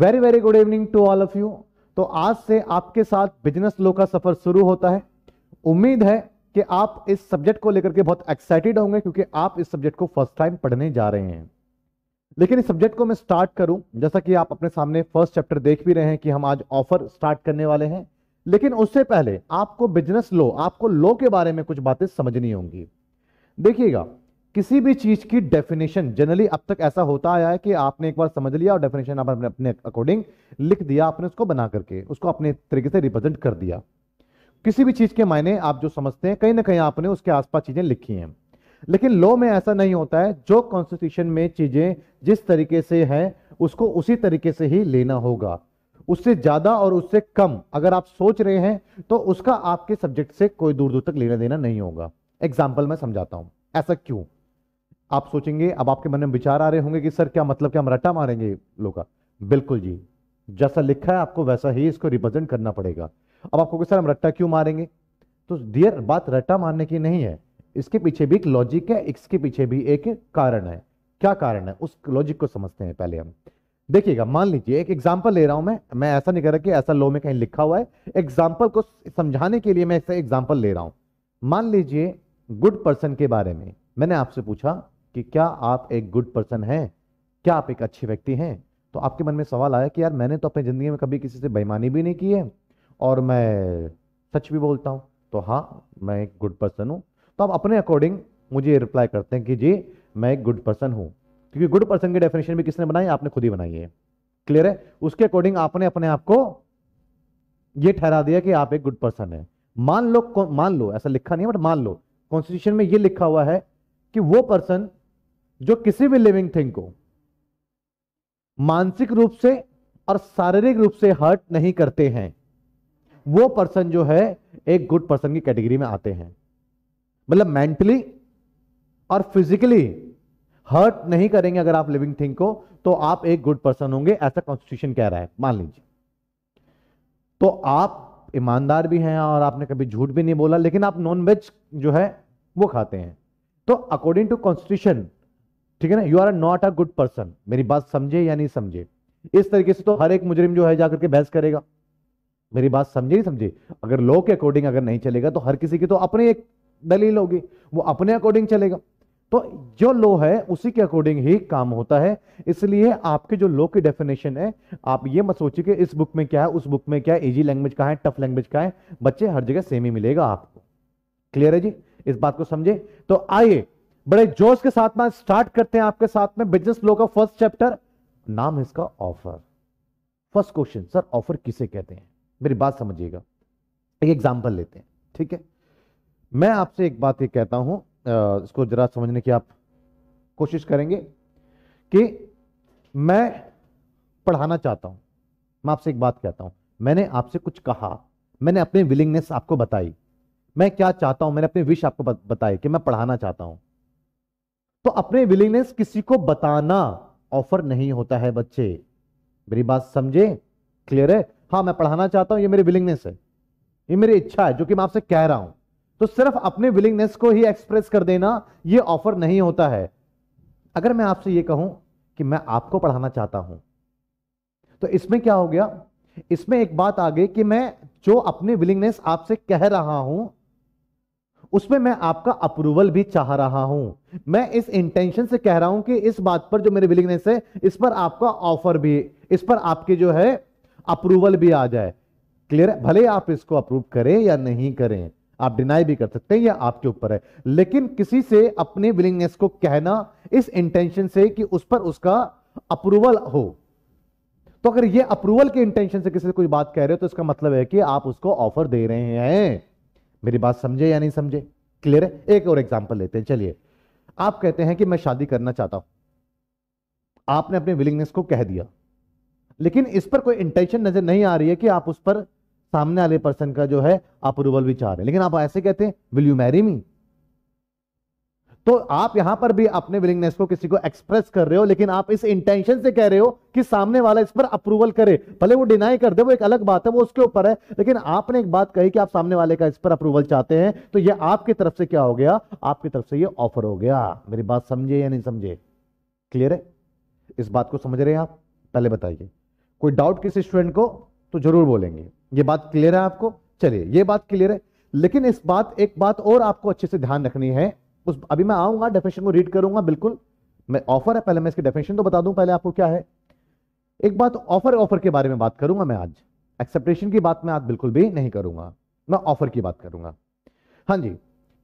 Very very good evening to all of you तो आज से आपके साथ बिजनेस लो का सफर शुरू होता है उम्मीद है कि आप इस सब्जेक्ट को लेकर के बहुत एक्साइटेड होंगे क्योंकि आप इस सब्जेक्ट को फर्स्ट टाइम पढ़ने जा रहे हैं लेकिन इस सब्जेक्ट को मैं स्टार्ट करूं जैसा कि आप अपने सामने फर्स्ट चैप्टर देख भी रहे हैं कि हम आज ऑफर स्टार्ट करने वाले हैं लेकिन उससे पहले आपको बिजनेस लो आपको लो के बारे में कुछ बातें समझनी होंगी देखिएगा किसी भी चीज की डेफिनेशन जनरली अब तक ऐसा होता आया है कि आपने एक बार समझ लिया और डेफिनेशन आप अपने अपने अकॉर्डिंग लिख दिया आपने उसको बना करके उसको अपने तरीके से रिप्रेजेंट कर दिया किसी भी चीज के मायने आप जो समझते हैं कहीं ना कहीं आपने उसके आसपास चीजें लिखी हैं लेकिन लॉ में ऐसा नहीं होता है जो कॉन्स्टिट्यूशन में चीजें जिस तरीके से है उसको उसी तरीके से ही लेना होगा उससे ज्यादा और उससे कम अगर आप सोच रहे हैं तो उसका आपके सब्जेक्ट से कोई दूर दूर तक लेना देना नहीं होगा एग्जाम्पल मैं समझाता हूं ऐसा क्यों आप सोचेंगे अब आपके मन में विचार आ रहे होंगे कि सर क्या मतलब क्या हम रट्टा मारेंगे लोग का बिल्कुल जी जैसा लिखा है आपको वैसा ही इसको रिप्रेजेंट करना पड़ेगा अब आपको सर हम रट्टा क्यों मारेंगे तो डियर बात रट्टा मारने की नहीं है इसके पीछे भी एक लॉजिक है इसके पीछे भी एक कारण है क्या कारण है उस लॉजिक को समझते हैं पहले हम देखिएगा मान लीजिए एक एग्जाम्पल ले रहा हूं मैं मैं ऐसा नहीं कर रहा कि ऐसा लो में कहीं लिखा हुआ है एग्जाम्पल को समझाने के लिए मैं ऐसा एग्जाम्पल ले रहा हूं मान लीजिए गुड पर्सन के बारे में मैंने आपसे पूछा कि क्या आप एक गुड पर्सन हैं क्या आप एक अच्छे व्यक्ति हैं तो आपके मन में सवाल आया कि यार मैंने तो अपनी ज़िंदगी में कभी किसी से बेईमानी भी नहीं की है और मैं सच भी बोलता हूँ तो हाँ मैं एक गुड पर्सन हूँ तो आप अपने अकॉर्डिंग मुझे रिप्लाई करते हैं कि जी मैं एक गुड पर्सन हूँ क्योंकि गुड पर्सन की डेफिनेशन भी किसने बनाई आपने खुद ही बनाई है क्लियर है उसके अकॉर्डिंग आपने अपने आप को यह ठहरा दिया कि आप एक गुड पर्सन है मान लो मान लो ऐसा लिखा नहीं है बट मान लो कॉन्स्टिट्यूशन में यह लिखा हुआ है कि वो पर्सन जो किसी भी लिविंग थिंग को मानसिक रूप से और शारीरिक रूप से हर्ट नहीं करते हैं वो पर्सन जो है एक गुड पर्सन की कैटेगरी में आते हैं मतलब मेंटली और फिजिकली हर्ट नहीं करेंगे अगर आप लिविंग थिंग को तो आप एक गुड पर्सन होंगे ऐसा कॉन्स्टिट्यूशन कह रहा है मान लीजिए तो आप ईमानदार भी हैं और आपने कभी झूठ भी नहीं बोला लेकिन आप नॉन वेज जो है वो खाते हैं तो अकॉर्डिंग टू कॉन्स्टिट्यूशन ठीक है ना you are not a good person मेरी बात समझे या नहीं समझे इस तरीके से तो हर एक मुजरिम जो है जाकर के बहस करेगा मेरी बात समझे नहीं समझे अगर लॉ के अकॉर्डिंग अगर नहीं चलेगा तो हर किसी की तो अपनी एक दलील होगी वो अपने अकॉर्डिंग चलेगा तो जो लो है उसी के अकॉर्डिंग ही काम होता है इसलिए आपके जो लो की डेफिनेशन है आप ये मत सोचिए कि इस बुक में क्या है उस बुक में क्या है इजी लैंग्वेज का है टफ लैंग्वेज का है बच्चे हर जगह सेम ही मिलेगा आपको क्लियर है जी इस बात को समझे तो आइए बड़े जोश के साथ में स्टार्ट करते हैं आपके साथ में बिजनेस लो का फर्स्ट चैप्टर नाम है इसका offer first question sir offer किसे कहते हैं मेरी बात समझिएगा एक एग्जाम्पल लेते हैं ठीक है मैं आपसे एक बात ये कहता हूं इसको जरा समझने की आप कोशिश करेंगे कि मैं पढ़ाना चाहता हूं मैं आपसे एक बात कहता हूं मैंने आपसे कुछ कहा मैंने अपनी विलिंगनेस आपको बताई मैं क्या चाहता हूं मैंने अपनी विश आपको बताई कि मैं पढ़ाना चाहता हूं तो अपने विलिंगनेस किसी को बताना ऑफर नहीं होता है बच्चे मेरी बात समझे क्लियर है हाँ मैं पढ़ाना चाहता हूं ये मेरी विलिंगनेस है ये मेरी इच्छा है जो कि मैं आपसे कह रहा हूं तो सिर्फ अपने विलिंगनेस को ही एक्सप्रेस कर देना ये ऑफर नहीं होता है अगर मैं आपसे ये कहूं कि मैं आपको पढ़ाना चाहता हूं तो इसमें क्या हो गया इसमें एक बात आ गई कि मैं जो अपनी विलिंगनेस आपसे कह रहा हूं उसमें मैं आपका अप्रूवल भी चाह रहा हूं मैं इस इंटेंशन से कह रहा हूं कि इस बात पर जो मेरी विलिंगनेस है इस पर आपका ऑफर भी इस पर आपके जो है अप्रूवल भी आ जाए क्लियर है भले आप इसको अप्रूव करें या नहीं करें आप डिनाई भी कर सकते हैं या आपके ऊपर है लेकिन किसी से अपने विलिंगनेस को कहना इस इंटेंशन से कि उस पर उसका अप्रूवल हो तो अगर ये अप्रूवल के इंटेंशन से किसी से कोई बात कह रहे हो तो इसका मतलब है कि आप उसको ऑफर दे रहे हैं मेरी बात समझे या नहीं समझे क्लियर है एक और एग्जाम्पल लेते हैं चलिए आप कहते हैं कि मैं शादी करना चाहता हूं आपने अपने विलिंगनेस को कह दिया लेकिन इस पर कोई इंटेंशन नजर नहीं आ रही है कि आप उस पर सामने वाले पर्सन का जो है अप्रूवल भी चाह रहे हैं लेकिन आप ऐसे कहते हैं विल यू मैरी मी तो आप यहां पर भी अपने विलिंगनेस को किसी को एक्सप्रेस कर रहे हो लेकिन आप इस इंटेंशन से कह रहे हो कि सामने वाला इस पर अप्रूवल करे भले वो डिनाई कर दे वो एक अलग बात है वो उसके ऊपर है लेकिन आपने एक बात कही कि आप सामने वाले का इस पर अप्रूवल चाहते हैं तो ये आपकी तरफ से क्या हो गया आपकी तरफ से ये ऑफर हो गया मेरी बात समझे या नहीं समझे क्लियर है इस बात को समझ रहे हैं आप पहले बताइए कोई डाउट किसी स्टूडेंट को तो जरूर बोलेंगे ये बात क्लियर है आपको चलिए ये बात क्लियर है लेकिन इस बात एक बात और आपको अच्छे से ध्यान रखनी है उस अभी मैं आऊंगा डेफिनेशन को रीड करूंगा बिल्कुल मैं ऑफर है पहले मैं इसकी डेफिनेशन तो बता दूं पहले आपको क्या है एक बात ऑफर ऑफर के बारे में बात करूंगा मैं आज एक्सेप्टेशन की बात मैं आज बिल्कुल भी नहीं करूंगा मैं ऑफर की बात करूंगा हाँ जी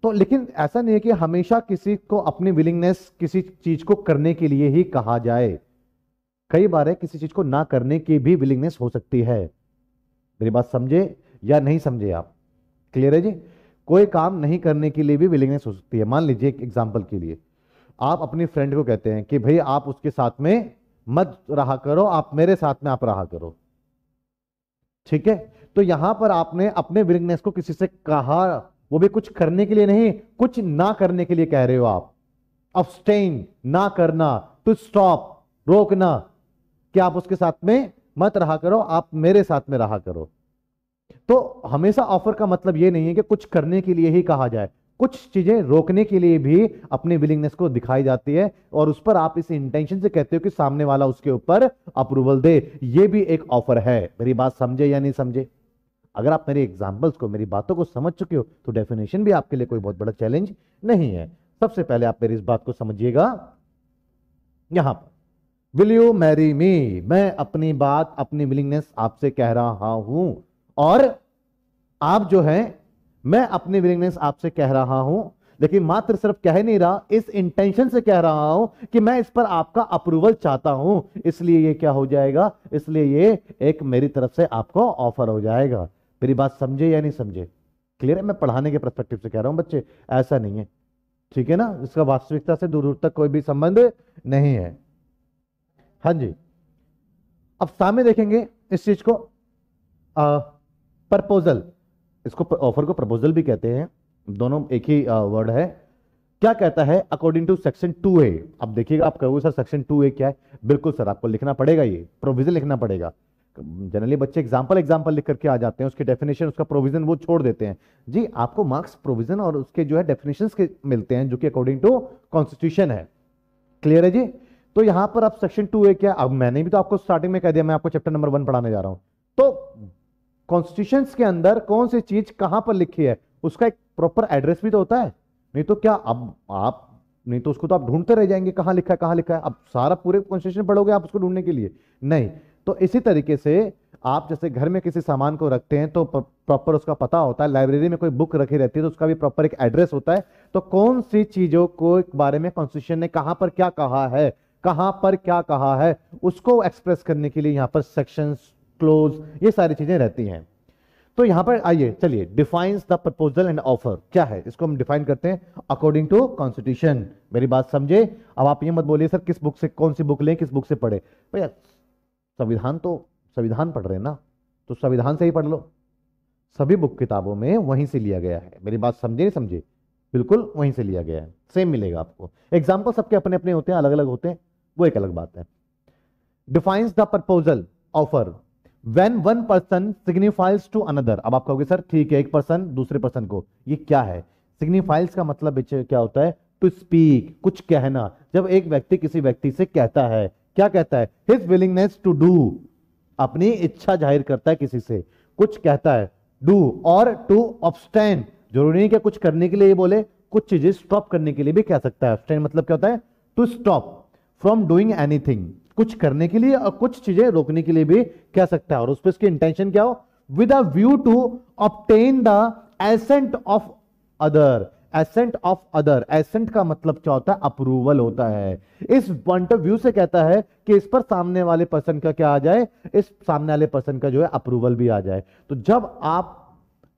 तो लेकिन ऐसा नहीं है कि हमेशा किसी को अपनी विलिंगनेस किसी चीज को करने के लिए ही कहा जाए कई बार है किसी चीज को ना करने की भी विलिंगनेस हो सकती है मेरी बात समझे या नहीं समझे आप क्लियर है जी कोई काम नहीं करने के लिए भी विलिंगनेस हो सकती है मान लीजिए एक एग्जाम्पल के लिए आप अपनी फ्रेंड को कहते हैं कि भाई आप उसके साथ में मत रहा करो आप मेरे साथ में आप रहा करो ठीक है तो यहां पर आपने अपने विलिंगनेस को किसी से कहा वो भी कुछ करने के लिए नहीं कुछ ना करने के लिए कह रहे हो आप अफस्टेन ना करना टू स्टॉप रोकना कि आप उसके साथ में मत रहा करो आप मेरे साथ में रहा करो तो हमेशा ऑफर का मतलब यह नहीं है कि कुछ करने के लिए ही कहा जाए कुछ चीजें रोकने के लिए भी अपनी विलिंगनेस को दिखाई जाती है और उस पर आप इस इंटेंशन से कहते हो कि सामने वाला उसके ऊपर अप्रूवल दे ये भी एक ऑफर है मेरी बात समझे या नहीं समझे अगर आप मेरे एग्जाम्पल्स को मेरी बातों को समझ चुके हो तो डेफिनेशन भी आपके लिए कोई बहुत बड़ा चैलेंज नहीं है सबसे पहले आप मेरी इस बात को समझिएगा यहां पर विल यू मैरी मी मैं अपनी बात अपनी विलिंगनेस आपसे कह रहा हूं और आप जो है मैं अपने विलिंगनेस आपसे कह रहा हूं लेकिन मात्र सिर्फ कह नहीं रहा इस इंटेंशन से कह रहा हूं कि मैं इस पर आपका अप्रूवल चाहता हूं इसलिए ये क्या हो जाएगा इसलिए ये एक मेरी तरफ से आपको ऑफर हो जाएगा मेरी बात समझे या नहीं समझे क्लियर है मैं पढ़ाने के परस्पेक्टिव से कह रहा हूं बच्चे ऐसा नहीं है ठीक है ना इसका वास्तविकता से दूर दूर तक कोई भी संबंध नहीं है हाँ जी अब सामने देखेंगे इस चीज को आ, प्रपोजल इसको ऑफर को प्रपोजल भी कहते हैं दोनों एक ही वर्ड है क्या कहता है according to section two A अब देखिएगा आप कहोगे सर सेक्शन टू ए क्या है बिल्कुल सर आपको लिखना पड़ेगा ये प्रोविजन लिखना पड़ेगा जनरली बच्चे एग्जाम्पल एग्जाम्पल लिख करके आ जाते हैं उसके डेफिनेशन उसका प्रोविजन वो छोड़ देते हैं जी आपको मार्क्स प्रोविजन और उसके जो है डेफिनेशन के मिलते हैं जो कि अकॉर्डिंग टू कॉन्स्टिट्यूशन है क्लियर है जी तो यहां पर आप सेक्शन टू ए क्या अब मैंने भी तो आपको स्टार्टिंग में कह दिया मैं आपको चैप्टर नंबर वन पढ़ाने जा रहा हूं तो कॉन्स्टिट्यूशन के अंदर कौन सी चीज कहां पर लिखी है उसका एक प्रॉपर एड्रेस भी तो होता है नहीं तो क्या अब आप नहीं तो उसको तो आप ढूंढते रह जाएंगे कहां लिखा है कहां लिखा है अब सारा पूरे कॉन्स्टिट्यूशन पढ़ोगे आप उसको ढूंढने के लिए नहीं तो इसी तरीके से आप जैसे घर में किसी सामान को रखते हैं तो प्रॉपर उसका पता होता है लाइब्रेरी में कोई बुक रखी रहती है तो उसका भी प्रॉपर एक एड्रेस होता है तो कौन सी चीज़ों को एक बारे में कॉन्स्टिट्यूशन ने कहां पर क्या कहा है कहां पर क्या कहा है उसको एक्सप्रेस करने के लिए यहां पर सेक्शंस क्लोज ये सारी चीजें रहती हैं तो यहां पर आइए चलिए defines the proposal and offer क्या है इसको हम डिफाइन करते हैं अकॉर्डिंग टू कॉन्स्टिट्यूशन मेरी बात समझे अब आप ये मत बोलिए सर किस बुक से कौन सी बुक लें किस बुक से पढ़े भैया संविधान तो संविधान पढ़ रहे हैं ना तो संविधान से ही पढ़ लो सभी बुक किताबों में वहीं से लिया गया है मेरी बात समझे नहीं समझे बिल्कुल वहीं से लिया गया है सेम मिलेगा आपको एग्जाम्पल सबके अपने अपने होते हैं अलग अलग होते हैं वो एक अलग बात है defines the proposal offer when one person signifies to another अब आप कहोगे सर ठीक है एक पर्सन दूसरे पर्सन को ये क्या है सिग्निफाइल्स का मतलब क्या होता है टू स्पीक कुछ कहना जब एक व्यक्ति किसी व्यक्ति से कहता है क्या कहता है हिज विलिंगनेस टू डू अपनी इच्छा जाहिर करता है किसी से कुछ कहता है डू और टू ऑबस्टैन जरूरी नहीं क्या कुछ करने के लिए ये बोले कुछ चीजें स्टॉप करने के लिए भी कह सकता है मतलब क्या होता है to stop from doing anything कुछ करने के लिए और कुछ चीजें रोकने के लिए भी कह सकता है और उस पर इसकी इंटेंशन क्या हो with a view to obtain the assent of other assent of other assent का मतलब क्या होता है अप्रूवल होता है इस पॉइंट ऑफ व्यू से कहता है कि इस पर सामने वाले पर्सन का क्या आ जाए इस सामने वाले पर्सन का जो है अप्रूवल भी आ जाए तो जब आप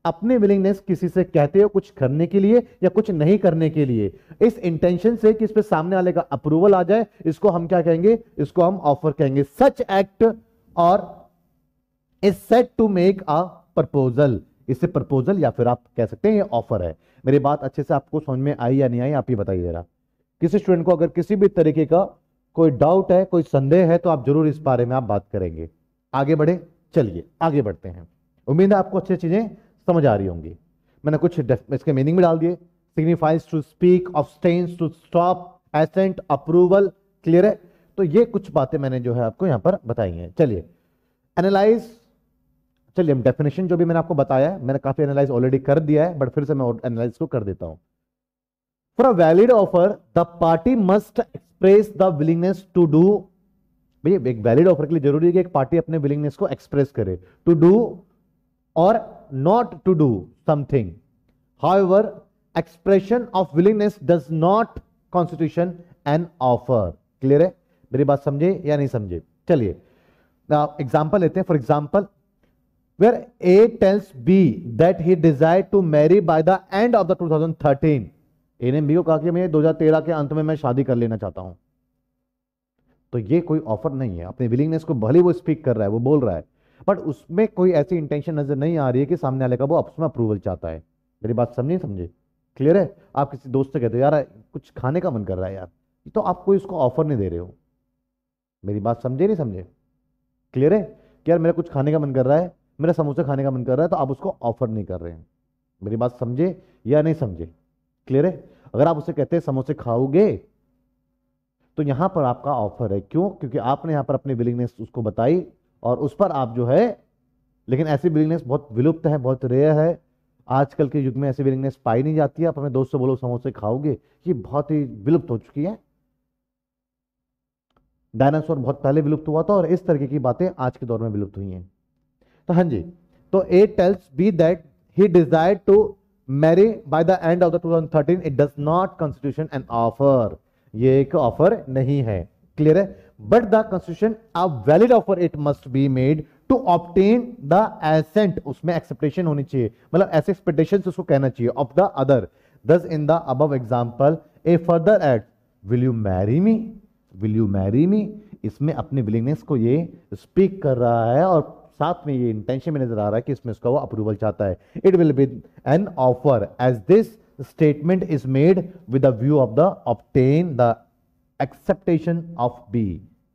अपने विलिंगनेस किसी से कहते हो कुछ करने के लिए या कुछ नहीं करने के लिए इस इंटेंशन से कि इस पे सामने वाले का अप्रूवल आ जाए इसको हम क्या कहेंगे इसको हम ऑफर कहेंगे सच एक्ट और is said to make a proposal इसे प्रपोजल या फिर आप कह सकते हैं ये ऑफर है मेरी बात अच्छे से आपको समझ में आई या नहीं आई आप ही बताइए जरा किसी स्टूडेंट को अगर किसी भी तरीके का कोई डाउट है कोई संदेह है तो आप जरूर इस बारे में आप बात करेंगे आगे बढ़े चलिए आगे बढ़ते हैं उम्मीद है आपको अच्छी चीजें समझ आ रही होंगी मैंने कुछ इसके मीनिंग में डाल दिए signifies to speak abstains to stop assent approval clear है तो ये कुछ बातें मैंने जो है आपको यहां पर बताई हैं चलिए एनालाइज चलिए डेफिनेशन जो भी मैंने आपको बताया है मैंने काफी एनालाइज ऑलरेडी कर दिया है बट फिर से मैं एनालाइज को कर देता हूं for a valid offer the party must express the willingness to do भैया एक वैलिड ऑफर के लिए जरूरी है कि एक पार्टी अपने विलिंगनेस को एक्सप्रेस करे to do or not to do something. However, expression of willingness does not constitution an offer. Clear है मेरी बात समझे या नहीं समझे चलिए एग्जाम्पल लेते हैं for example where A tells B that he desire to marry by the end of the 2013 A ने बी को कहा कि मैं 2013 के अंत में मैं शादी कर लेना चाहता हूं तो ये कोई ऑफर नहीं है अपनी विलिंगनेस को भले वो स्पीक कर रहा है वो बोल रहा है बट उसमें कोई ऐसी इंटेंशन नजर नहीं आ रही है कि सामने वाले का वो आपस अप्रूवल चाहता है मेरी बात समझे समझे क्लियर है आप किसी दोस्त से कहते हो यार कुछ खाने का मन कर रहा है यार तो आप कोई उसको ऑफर नहीं दे रहे हो मेरी बात समझे नहीं समझे क्लियर है कि यार मेरा कुछ खाने का मन कर रहा है मेरा समोसा खाने का मन कर रहा है तो आप उसको ऑफर नहीं कर रहे हैं मेरी बात समझे या नहीं समझे क्लियर है अगर आप उसे कहते हैं समोसे खाओगे तो यहां पर आपका ऑफर है क्यों क्योंकि आपने यहां पर अपनी विलिंगनेस उसको बताई और उस पर आप जो है लेकिन ऐसी बिलिंगनेस बहुत विलुप्त है बहुत रेयर है आजकल के युग में ऐसी बिलिंगनेस पाई नहीं जाती है आप हमें दोस्त से बोलो समोसे खाओगे ये बहुत ही विलुप्त हो चुकी है डायनासोर बहुत पहले विलुप्त हुआ था और इस तरीके की बातें आज के दौर में विलुप्त हुई हैं तो हाँ जी तो A tells B that he desire to marry by the end of the 2013 it does not constitution an offer ये एक ऑफर नहीं है क्लियर है but the constitution a valid offer it must be made to obtain the assent उसमें acceptation होनी चाहिए मतलब ऐसे एक्सपेक्टेशन उसको कहना चाहिए of the other this in the अब example A further add will you marry me will you marry me इसमें अपनी विलिंगनेस को ये स्पीक कर रहा है और साथ में ये इंटेंशन में नजर आ रहा है कि इसमें उसका वो अप्रूवल चाहता है it will be an offer as this statement is made with the view of the obtain the acceptation of B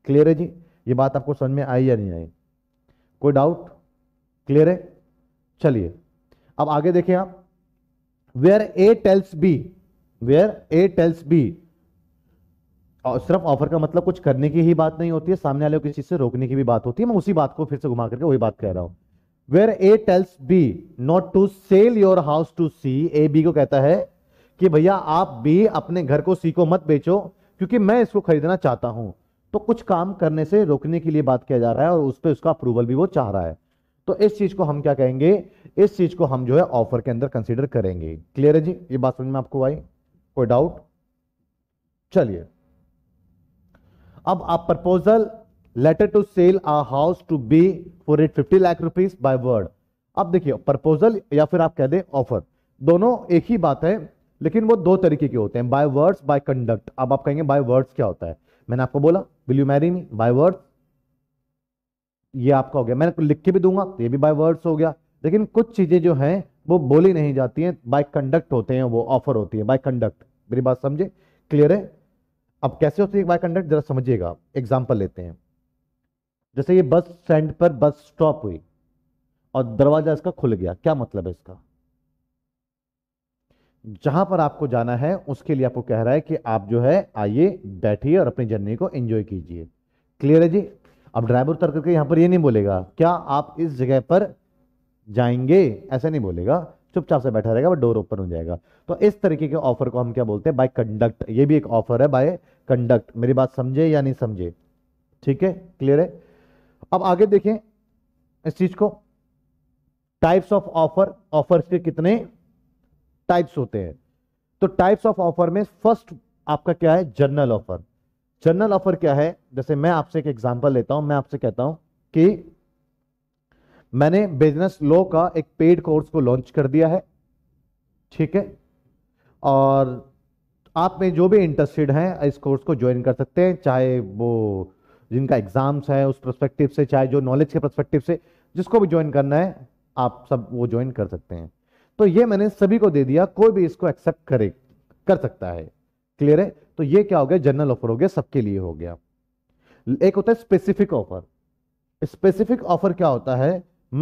clear है जी ये बात आपको समझ में आई या नहीं आई कोई डाउट क्लियर है चलिए अब आगे देखें आप where A tells B where A tells B और सिर्फ ऑफर का मतलब कुछ करने की ही बात नहीं होती है सामने वाले को किसी से रोकने की भी बात होती है मैं उसी बात को फिर से घुमा करके वही बात कह रहा हूं where A tells B not to sell your house to C A B को कहता है कि भैया आप बी अपने घर को सी को मत बेचो क्योंकि मैं इसको खरीदना चाहता हूं तो कुछ काम करने से रोकने के लिए बात किया जा रहा है और उस पर उसका अप्रूवल भी वो चाह रहा है तो इस चीज को हम क्या कहेंगे इस चीज को हम जो है ऑफर के अंदर कंसिडर करेंगे क्लियर है जी ये बात समझ में आपको आई कोई डाउट चलिए अब आप proposal letter to sell a house to B for it fifty lakh rupees by word अब देखिए प्रपोजल या फिर आप कह दें ऑफर दोनों एक ही बात है लेकिन वो दो तरीके के होते हैं बाय वर्ड्स बाय कंडक्ट अब आप कहेंगे बाय वर्ड्स क्या होता है मैंने आपको बोला will you marry me by words ये आपका हो गया मैंने लिख के भी दूंगा तो ये भी बाय वर्ड्स हो गया लेकिन कुछ चीजें जो हैं वो बोली नहीं जाती हैं बाय कंडक्ट होते हैं वो ऑफर होती है बाय कंडक्ट मेरी बात समझे क्लियर है अब कैसे होती है बाय कंडक्ट जरा समझिएगा एग्जाम्पल लेते हैं जैसे ये बस स्टैंड पर बस स्टॉप हुई और दरवाजा इसका खुल गया क्या मतलब है इसका जहां पर आपको जाना है उसके लिए आपको कह रहा है कि आप जो है आइए बैठिए और अपनी जर्नी को एंजॉय कीजिए क्लियर है जी अब ड्राइवर उतर करके यहां पर ये नहीं बोलेगा क्या आप इस जगह पर जाएंगे ऐसा नहीं बोलेगा चुपचाप से बैठा रहेगा डोर ओपन हो जाएगा तो इस तरीके के ऑफर को हम क्या बोलते हैं बाय कंडक्ट ये भी एक ऑफर है बाय कंडक्ट मेरी बात समझे या नहीं समझे ठीक है क्लियर है अब आगे देखें इस चीज को टाइप्स ऑफ ऑफर ऑफर्स के कितने टाइप्स होते हैं तो टाइप्स ऑफ ऑफर में फर्स्ट आपका क्या है जनरल ऑफर जनरल ऑफर क्या है जैसे मैं आपसे एक एग्जांपल लेता हूं मैं आपसे कहता हूं कि मैंने बिजनेस लो का एक पेड कोर्स को लॉन्च कर दिया है ठीक है और आप में जो भी इंटरेस्टेड हैं इस कोर्स को ज्वाइन कर सकते हैं चाहे वो जिनका एग्जाम्स है उस परस्पेक्टिव से चाहे जो नॉलेज के परस्पेक्टिव से जिसको भी ज्वाइन करना है आप सब वो ज्वाइन कर सकते हैं तो ये मैंने सभी को दे दिया कोई भी इसको एक्सेप्ट करे कर सकता है क्लियर है तो ये क्या हो गया जनरल ऑफर हो गया सबके लिए हो गया एक होता है स्पेसिफिक ऑफर स्पेसिफिक ऑफर क्या होता है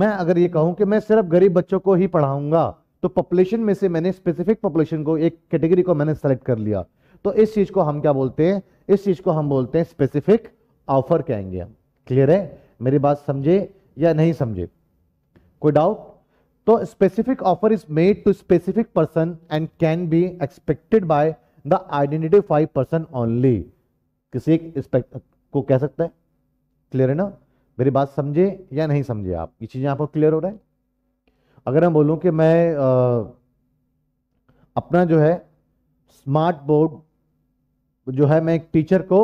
मैं अगर ये कहूं कि मैं सिर्फ गरीब बच्चों को ही पढ़ाऊंगा तो पॉपुलेशन में से मैंने स्पेसिफिक पॉपुलेशन को एक कैटेगरी को मैंने सेलेक्ट कर लिया तो इस चीज को हम क्या बोलते हैं इस चीज को हम बोलते हैं स्पेसिफिक ऑफर कहेंगे हम क्लियर है मेरी बात समझे या नहीं समझे कोई डाउट तो specific offer is made to specific person and can be expected by the five person only किसी एक को कह सकता है क्लियर है ना मेरी बात समझे या नहीं समझे आप ये चीज़ें आपको क्लियर हो रहा है अगर मैं बोलूँ कि मैं आ, अपना जो है स्मार्ट बोर्ड जो है मैं एक टीचर को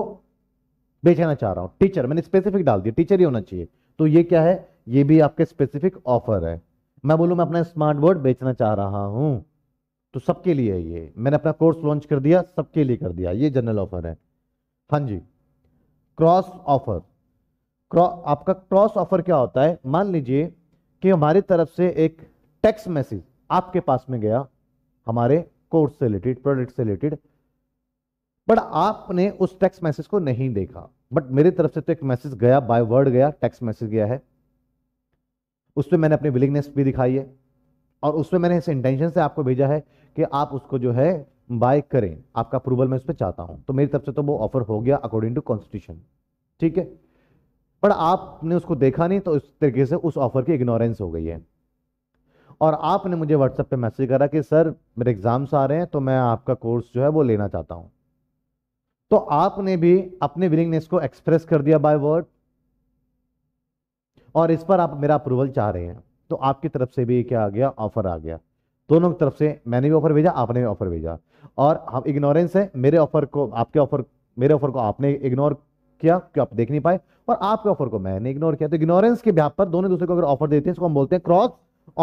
बेचना चाह रहा हूँ टीचर मैंने स्पेसिफिक डाल दिया टीचर ही होना चाहिए तो ये क्या है ये भी आपके स्पेसिफिक ऑफर है मैं बोलूँ मैं अपना स्मार्ट बोर्ड बेचना चाह रहा हूँ तो सबके लिए है ये मैंने अपना कोर्स लॉन्च कर दिया सबके लिए कर दिया ये जनरल ऑफर है हाँ जी क्रॉस ऑफर आपका क्रॉस ऑफर क्या होता है मान लीजिए कि हमारी तरफ से एक टेक्स्ट मैसेज आपके पास में गया हमारे कोर्स से रिलेटेड प्रोडक्ट से रिलेटेड बट आपने उस टेक्स्ट मैसेज को नहीं देखा बट मेरी तरफ से तो एक मैसेज गया बाय वर्ड गया टेक्स्ट मैसेज गया है उस पर मैंने अपनी विलिंगनेस भी दिखाई है और उसमें मैंने इस इंटेंशन से आपको भेजा है कि आप उसको जो है बाय करें आपका अप्रूवल मैं उस पर चाहता हूं तो मेरी तरफ से तो वो ऑफर हो गया अकॉर्डिंग टू कॉन्स्टिट्यूशन ठीक है पर आपने उसको देखा नहीं तो इस तरीके से उस ऑफर की इग्नोरेंस हो गई है और आपने मुझे व्हाट्सएप पे मैसेज करा कि सर मेरे एग्जाम्स आ रहे हैं तो मैं आपका कोर्स जो है वो लेना चाहता हूं तो आपने भी अपने विलिंगनेस को एक्सप्रेस कर दिया बाय वर्ड और इस पर आप मेरा अप्रूवल चाह रहे हैं तो आपकी तरफ से भी क्या आ गया ऑफर आ गया दोनों की तरफ से मैंने भी ऑफर भेजा आपने भी ऑफर भेजा और हम इग्नोरेंस है मेरे ऑफर को आपके ऑफर मेरे ऑफर को आपने इग्नोर किया कि आप देख नहीं पाए और आपके ऑफर को मैंने इग्नोर किया तो इग्नोरेंस के ब्याप पर दोनों दूसरे को अगर ऑफर देते हैं इसको हम बोलते हैं क्रॉस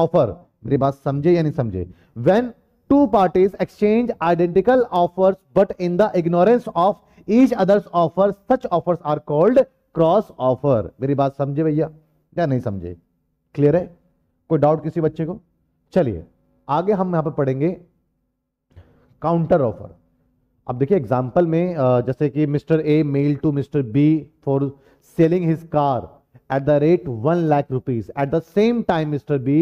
ऑफर मेरी बात समझे या नहीं समझे when two parties exchange identical offer but in the ignorance of each other's offer such offer are called cross offer मेरी बात समझे भैया या नहीं समझे क्लियर है कोई डाउट किसी बच्चे को चलिए आगे हम यहाँ पर पढ़ेंगे काउंटर ऑफर अब देखिए एग्जाम्पल में जैसे कि mister A mail to mister B for selling his car at the rate one lakh rupees at the same time mister B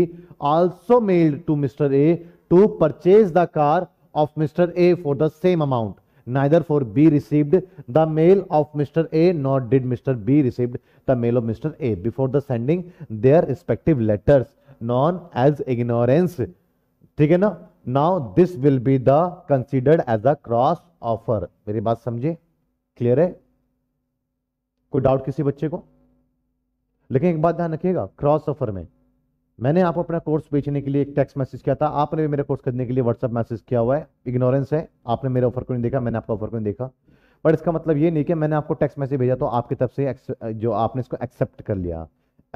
also mail to mister A to purchase the car of mister A for the same amount neither for B received the mail of Mr. A nor did Mr. B received the mail of Mr. A before the sending their respective letters known as ignorance. ठीक है ना now this will be the considered as a cross offer मेरी बात समझे clear है कोई doubt किसी बच्चे को लेकिन एक बात ध्यान रखिएगा क्रॉस ऑफर में मैंने आपको अपना कोर्स बेचने के लिए एक टेक्स्ट मैसेज किया था आपने भी मेरे कोर्स खरीदने के लिए व्हाट्सअप मैसेज किया हुआ है इग्नोरेंस है आपने मेरे ऑफर को नहीं देखा मैंने आपका ऑफर को नहीं देखा बट इसका मतलब ये नहीं कि मैंने आपको टेक्स्ट मैसेज भेजा तो आपकी तरफ से जो आपने इसको एक्सेप्ट कर लिया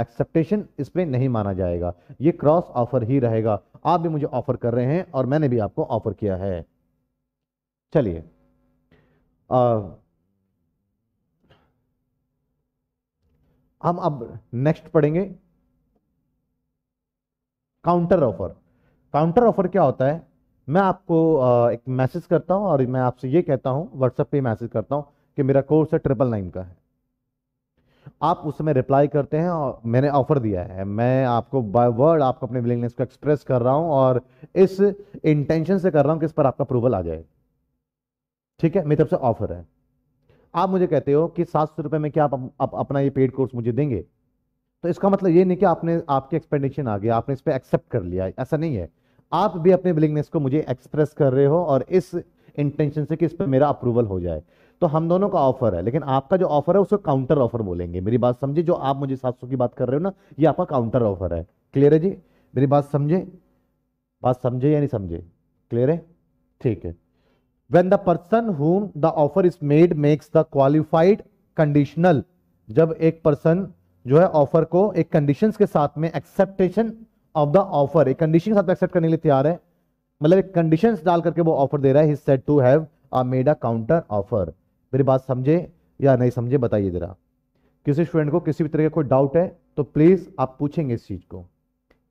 एक्सेप्टेशन इस पर नहीं माना जाएगा ये क्रॉस ऑफर ही रहेगा आप भी मुझे ऑफर कर रहे हैं और मैंने भी आपको ऑफर किया है चलिए हम अब नेक्स्ट पढ़ेंगे काउंटर ऑफर काउंटर ऑफर क्या होता है मैं आपको एक मैसेज करता हूं और मैं आपसे ये कहता हूं व्हाट्सएप पे मैसेज करता हूं कि मेरा कोर्स है ट्रिपल नाइन का है आप उस समय रिप्लाई करते हैं और मैंने ऑफर दिया है मैं आपको बाय वर्ड आपको अपने विलिंगनेस को एक्सप्रेस कर रहा हूं और इस इंटेंशन से कर रहा हूं कि इस पर आपका अप्रूवल आ जाए ठीक है मेरी तरफ से ऑफर है आप मुझे कहते हो कि सात सौ रुपये में क्या आप, आप अपना ये पेड कोर्स मुझे देंगे तो इसका मतलब ये नहीं कि आपने आपकी एक्सपेक्टेशन आ गया आपने इस पर एक्सेप्ट कर लिया ऐसा नहीं है आप भी अपने विलिंगनेस को मुझे एक्सप्रेस कर रहे हो और इस इंटेंशन से कि इस पर मेरा अप्रूवल हो जाए तो हम दोनों का ऑफर है लेकिन आपका जो ऑफर है उसको काउंटर ऑफर बोलेंगे मेरी बात समझे जो आप मुझे सात की बात कर रहे हो ना ये आपका काउंटर ऑफर है क्लियर है जी मेरी बात समझे बात समझे या नहीं समझे क्लियर है ठीक है when the person whom the offer is made makes the qualified conditional जब एक पर्सन जो है ऑफर को एक कंडीशन के साथ में एक्सेप्टेशन ऑफ द ऑफर एक कंडीशन के साथ एक्सेप्ट करने के लिए तैयार है मतलब एक कंडीशन डाल करके वो ऑफर दे रहा है said to have made a counter offer मेरी बात समझे या नहीं समझे बताइए जरा किसी स्टूडेंट को किसी भी तरह का कोई डाउट है तो प्लीज़ आप पूछेंगे इस चीज़ को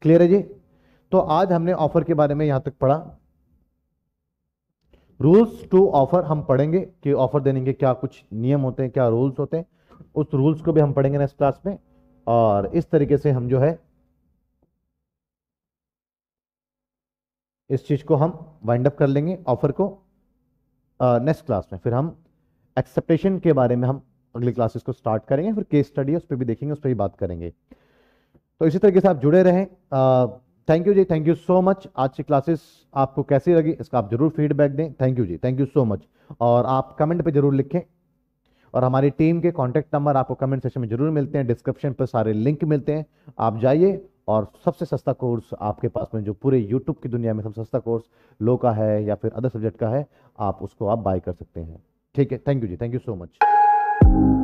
क्लियर है जी तो आज हमने ऑफर के बारे में यहां तक पढ़ा रूल्स टू ऑफर हम पढ़ेंगे कि ऑफर देने के क्या कुछ नियम होते हैं क्या रूल्स होते हैं उस रूल्स को भी हम पढ़ेंगे नेक्स्ट क्लास में और इस तरीके से हम जो है इस चीज़ को हम वाइंड अप कर लेंगे ऑफर को नेक्स्ट क्लास में फिर हम एक्सेप्टेशन के बारे में हम अगली क्लासेस को स्टार्ट करेंगे फिर केस स्टडी उस पर भी देखेंगे उस पर भी बात करेंगे तो इसी तरीके से आप जुड़े रहें थैंक यू जी थैंक यू सो मच आज की क्लासेस आपको कैसी लगी इसका आप जरूर फीडबैक दें थैंक यू जी थैंक यू सो मच और आप कमेंट पर जरूर लिखें और हमारी टीम के कॉन्टैक्ट नंबर आपको कमेंट सेक्शन में जरूर मिलते हैं डिस्क्रिप्शन पर सारे लिंक मिलते हैं आप जाइए और सबसे सस्ता कोर्स आपके पास में जो पूरे यूट्यूब की दुनिया में सबसे सस्ता कोर्स लो का है या फिर अदर सब्जेक्ट का है आप उसको आप बाय कर सकते हैं ठीक है थैंक यू जी थैंक यू सो मच